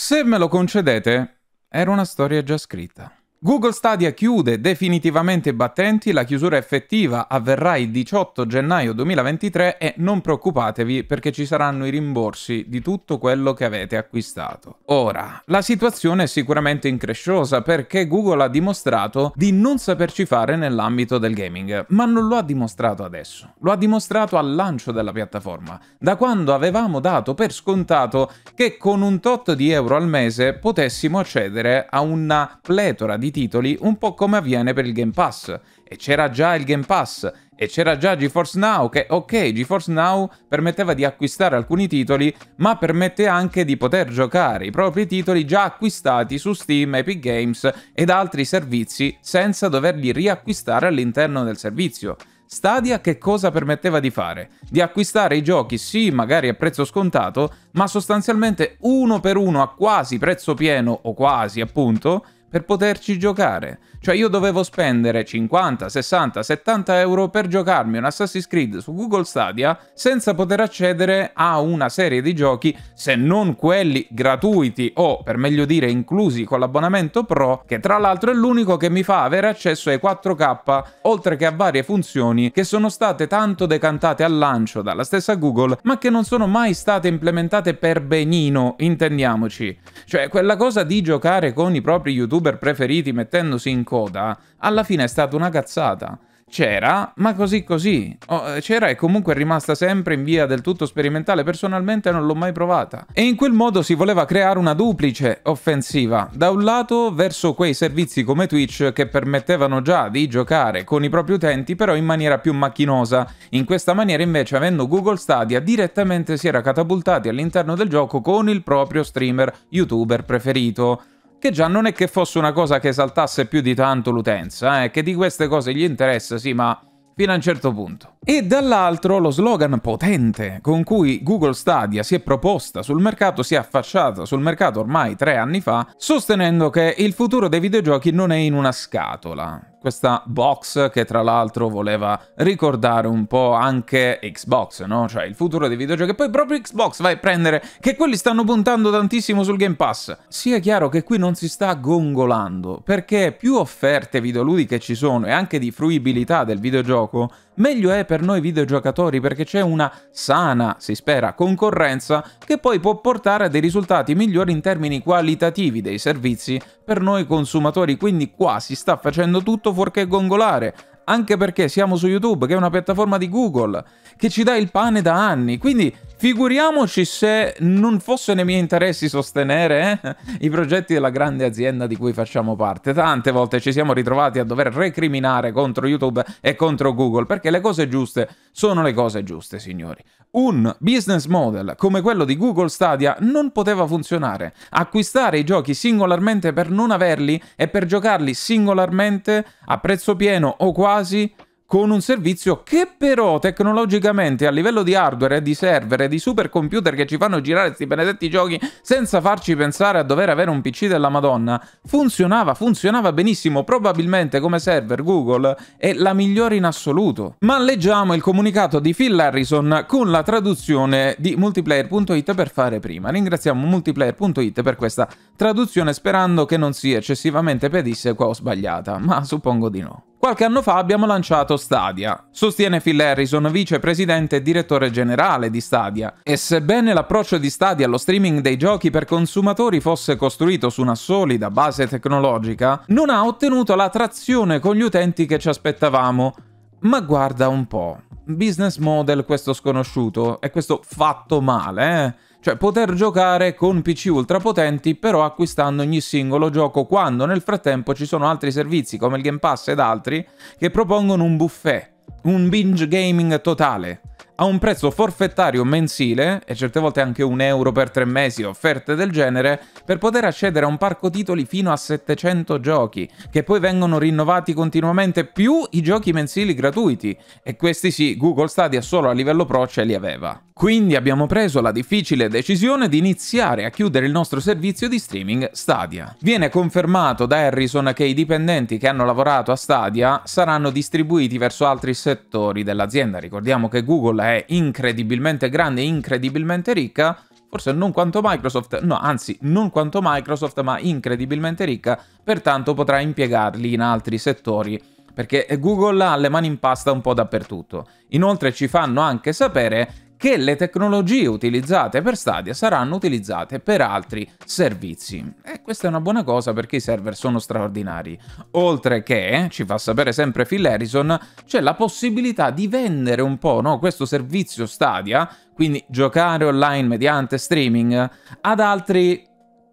Se me lo concedete, era una storia già scritta. Google Stadia chiude definitivamente i battenti, la chiusura effettiva avverrà il 18 gennaio 2023 e non preoccupatevi perché ci saranno i rimborsi di tutto quello che avete acquistato. Ora, la situazione è sicuramente incresciosa perché Google ha dimostrato di non saperci fare nell'ambito del gaming, ma non lo ha dimostrato adesso, lo ha dimostrato al lancio della piattaforma, da quando avevamo dato per scontato che con un tot di euro al mese potessimo accedere a una pletora di di titoli, un po' come avviene per il Game Pass. E c'era già il Game Pass, e c'era già GeForce Now, che ok, GeForce Now permetteva di acquistare alcuni titoli, ma permette anche di poter giocare i propri titoli già acquistati su Steam, Epic Games ed altri servizi senza doverli riacquistare all'interno del servizio. Stadia che cosa permetteva di fare? Di acquistare i giochi sì, magari a prezzo scontato, ma sostanzialmente uno per uno a quasi prezzo pieno o quasi appunto, per poterci giocare. Cioè io dovevo spendere 50, 60, 70 euro per giocarmi un Assassin's Creed su Google Stadia senza poter accedere a una serie di giochi, se non quelli gratuiti o per meglio dire inclusi con l'abbonamento Pro, che tra l'altro è l'unico che mi fa avere accesso ai 4K, oltre che a varie funzioni che sono state tanto decantate al lancio dalla stessa Google, ma che non sono mai state implementate per benino, intendiamoci. Cioè quella cosa di giocare con i propri YouTube youtuber preferiti mettendosi in coda, alla fine è stata una cazzata. C'era, ma così così. Oh, c'era e comunque è rimasta sempre in via del tutto sperimentale, personalmente non l'ho mai provata. E in quel modo si voleva creare una duplice offensiva, da un lato verso quei servizi come Twitch che permettevano già di giocare con i propri utenti però in maniera più macchinosa. In questa maniera invece avendo Google Stadia direttamente si era catapultati all'interno del gioco con il proprio streamer youtuber preferito che già non è che fosse una cosa che esaltasse più di tanto l'utenza, eh, che di queste cose gli interessa, sì, ma fino a un certo punto. E dall'altro lo slogan potente con cui Google Stadia si è proposta sul mercato, si è affacciata sul mercato ormai tre anni fa, sostenendo che il futuro dei videogiochi non è in una scatola questa box che tra l'altro voleva ricordare un po' anche Xbox, no? Cioè il futuro dei videogiochi. E poi proprio Xbox vai a prendere che quelli stanno puntando tantissimo sul Game Pass. Sia chiaro che qui non si sta gongolando, perché più offerte videoludiche ci sono e anche di fruibilità del videogioco, meglio è per noi videogiocatori perché c'è una sana, si spera, concorrenza che poi può portare a dei risultati migliori in termini qualitativi dei servizi per noi consumatori. Quindi qua si sta facendo tutto tutto fuorché gongolare, anche perché siamo su YouTube, che è una piattaforma di Google, che ci dà il pane da anni, quindi Figuriamoci se non fosse nei miei interessi sostenere eh, i progetti della grande azienda di cui facciamo parte. Tante volte ci siamo ritrovati a dover recriminare contro YouTube e contro Google, perché le cose giuste sono le cose giuste, signori. Un business model come quello di Google Stadia non poteva funzionare. Acquistare i giochi singolarmente per non averli e per giocarli singolarmente a prezzo pieno o quasi con un servizio che però tecnologicamente a livello di hardware e di server e di supercomputer che ci fanno girare questi benedetti giochi senza farci pensare a dover avere un PC della Madonna, funzionava, funzionava benissimo, probabilmente come server Google è la migliore in assoluto. Ma leggiamo il comunicato di Phil Harrison con la traduzione di multiplayer.it per fare prima. Ringraziamo multiplayer.it per questa traduzione sperando che non sia eccessivamente pedissequa o sbagliata, ma suppongo di no. Qualche anno fa abbiamo lanciato Stadia, sostiene Phil Harrison, vicepresidente e direttore generale di Stadia. E sebbene l'approccio di Stadia allo streaming dei giochi per consumatori fosse costruito su una solida base tecnologica, non ha ottenuto la trazione con gli utenti che ci aspettavamo. Ma guarda un po', business model questo sconosciuto, e questo fatto male, eh? Cioè poter giocare con PC ultrapotenti però acquistando ogni singolo gioco quando nel frattempo ci sono altri servizi come il Game Pass ed altri che propongono un buffet, un binge gaming totale a un prezzo forfettario mensile, e certe volte anche un euro per tre mesi, offerte del genere, per poter accedere a un parco titoli fino a 700 giochi, che poi vengono rinnovati continuamente, più i giochi mensili gratuiti, e questi sì, Google Stadia solo a livello Pro ce li aveva. Quindi abbiamo preso la difficile decisione di iniziare a chiudere il nostro servizio di streaming Stadia. Viene confermato da Harrison che i dipendenti che hanno lavorato a Stadia saranno distribuiti verso altri settori dell'azienda. Ricordiamo che Google è incredibilmente grande e incredibilmente ricca, forse non quanto Microsoft, no anzi non quanto Microsoft ma incredibilmente ricca, pertanto potrà impiegarli in altri settori, perché Google ha le mani in pasta un po' dappertutto. Inoltre ci fanno anche sapere che le tecnologie utilizzate per Stadia saranno utilizzate per altri servizi. E questa è una buona cosa perché i server sono straordinari. Oltre che, ci fa sapere sempre Phil Harrison, c'è la possibilità di vendere un po' no, questo servizio Stadia, quindi giocare online mediante streaming, ad altri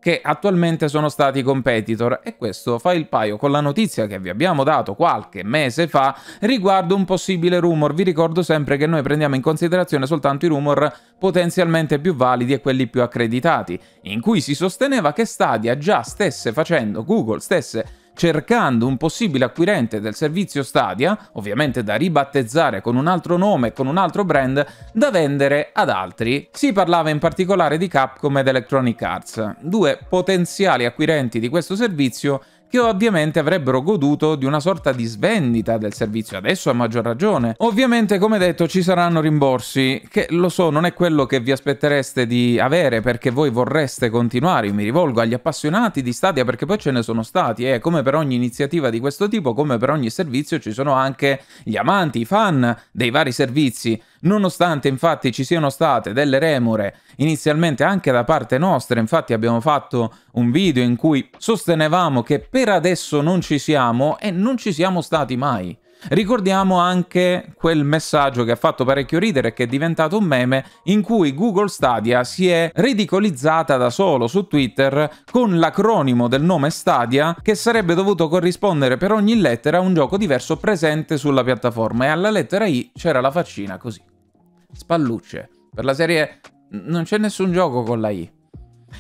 che attualmente sono stati competitor e questo fa il paio con la notizia che vi abbiamo dato qualche mese fa riguardo un possibile rumor. Vi ricordo sempre che noi prendiamo in considerazione soltanto i rumor potenzialmente più validi e quelli più accreditati, in cui si sosteneva che Stadia già stesse facendo, Google stesse facendo, cercando un possibile acquirente del servizio Stadia, ovviamente da ribattezzare con un altro nome e con un altro brand, da vendere ad altri. Si parlava in particolare di Capcom ed Electronic Arts, due potenziali acquirenti di questo servizio che ovviamente avrebbero goduto di una sorta di svendita del servizio, adesso a maggior ragione. Ovviamente, come detto, ci saranno rimborsi, che lo so, non è quello che vi aspettereste di avere perché voi vorreste continuare. Io mi rivolgo agli appassionati di Stadia perché poi ce ne sono stati e eh. come per ogni iniziativa di questo tipo, come per ogni servizio, ci sono anche gli amanti, i fan dei vari servizi. Nonostante infatti ci siano state delle remore inizialmente anche da parte nostra, infatti abbiamo fatto un video in cui sostenevamo che per adesso non ci siamo e non ci siamo stati mai. Ricordiamo anche quel messaggio che ha fatto parecchio ridere e che è diventato un meme in cui Google Stadia si è ridicolizzata da solo su Twitter con l'acronimo del nome Stadia che sarebbe dovuto corrispondere per ogni lettera a un gioco diverso presente sulla piattaforma e alla lettera I c'era la faccina così spallucce. Per la serie non c'è nessun gioco con la I.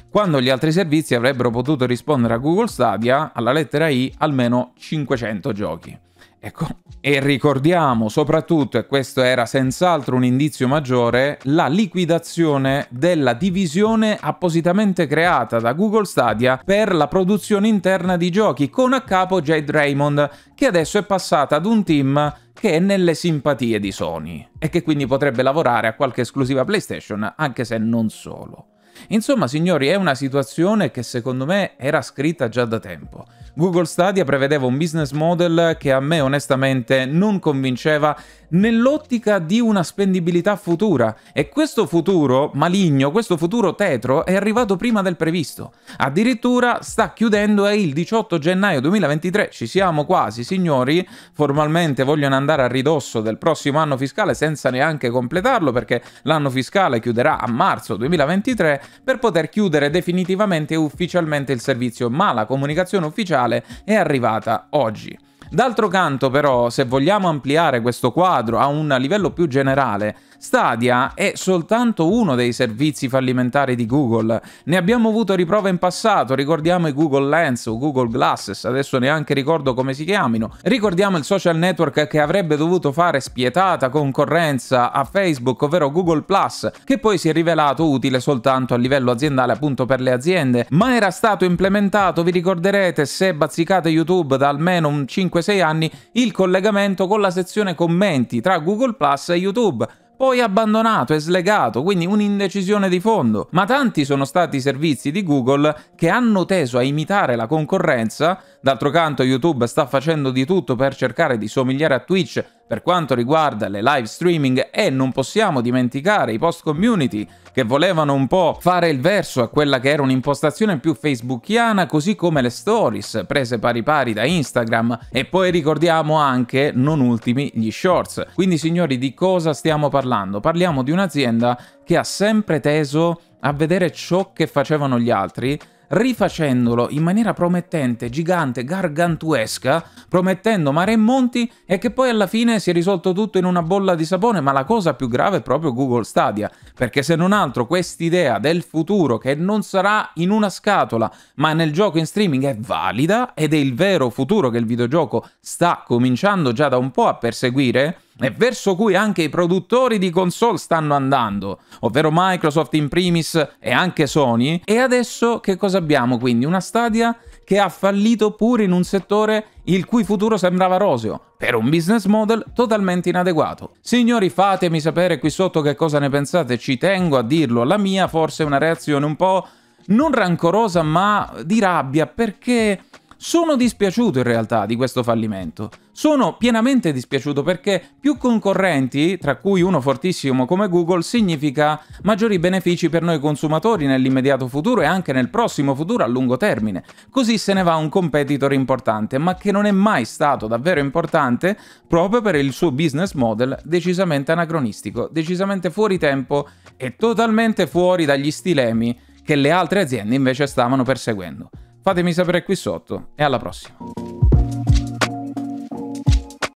Quando gli altri servizi avrebbero potuto rispondere a Google Stadia alla lettera I almeno 500 giochi. Ecco, e ricordiamo soprattutto, e questo era senz'altro un indizio maggiore, la liquidazione della divisione appositamente creata da Google Stadia per la produzione interna di giochi con a capo Jade Raymond, che adesso è passata ad un team che è nelle simpatie di Sony e che quindi potrebbe lavorare a qualche esclusiva PlayStation, anche se non solo. Insomma, signori, è una situazione che secondo me era scritta già da tempo. Google Stadia prevedeva un business model che a me onestamente non convinceva nell'ottica di una spendibilità futura e questo futuro maligno, questo futuro tetro è arrivato prima del previsto. Addirittura sta chiudendo è il 18 gennaio 2023 ci siamo quasi, signori, formalmente vogliono andare a ridosso del prossimo anno fiscale senza neanche completarlo perché l'anno fiscale chiuderà a marzo 2023 per poter chiudere definitivamente e ufficialmente il servizio, ma la comunicazione ufficiale mondiale è arrivata oggi. D'altro canto però, se vogliamo ampliare questo quadro a un livello più generale, Stadia è soltanto uno dei servizi fallimentari di Google. Ne abbiamo avuto riprova in passato, ricordiamo i Google Lens o Google Glasses, adesso neanche ricordo come si chiamino. Ricordiamo il social network che avrebbe dovuto fare spietata concorrenza a Facebook, ovvero Google Plus, che poi si è rivelato utile soltanto a livello aziendale appunto per le aziende, ma era stato implementato, vi ricorderete, se bazzicate YouTube da almeno 5-6 anni, il collegamento con la sezione commenti tra Google Plus e YouTube poi abbandonato e slegato, quindi un'indecisione di fondo. Ma tanti sono stati i servizi di Google che hanno teso a imitare la concorrenza, d'altro canto YouTube sta facendo di tutto per cercare di somigliare a Twitch per quanto riguarda le live streaming e non possiamo dimenticare i post community che volevano un po' fare il verso a quella che era un'impostazione più facebookiana, così come le stories prese pari pari da Instagram e poi ricordiamo anche, non ultimi, gli shorts. Quindi signori, di cosa stiamo parlando? Parliamo di un'azienda che ha sempre teso a vedere ciò che facevano gli altri rifacendolo in maniera promettente, gigante, gargantuesca, promettendo mare e monti e che poi alla fine si è risolto tutto in una bolla di sapone, ma la cosa più grave è proprio Google Stadia, perché se non altro quest'idea del futuro che non sarà in una scatola, ma nel gioco in streaming è valida ed è il vero futuro che il videogioco sta cominciando già da un po' a perseguire, e verso cui anche i produttori di console stanno andando, ovvero Microsoft in primis e anche Sony. E adesso che cosa abbiamo quindi? Una Stadia che ha fallito pure in un settore il cui futuro sembrava roseo, per un business model totalmente inadeguato. Signori, fatemi sapere qui sotto che cosa ne pensate, ci tengo a dirlo, la mia forse è una reazione un po' non rancorosa ma di rabbia perché sono dispiaciuto in realtà di questo fallimento. Sono pienamente dispiaciuto perché più concorrenti, tra cui uno fortissimo come Google, significa maggiori benefici per noi consumatori nell'immediato futuro e anche nel prossimo futuro a lungo termine. Così se ne va un competitor importante, ma che non è mai stato davvero importante proprio per il suo business model decisamente anacronistico, decisamente fuori tempo e totalmente fuori dagli stilemi che le altre aziende invece stavano perseguendo. Fatemi sapere qui sotto e alla prossima.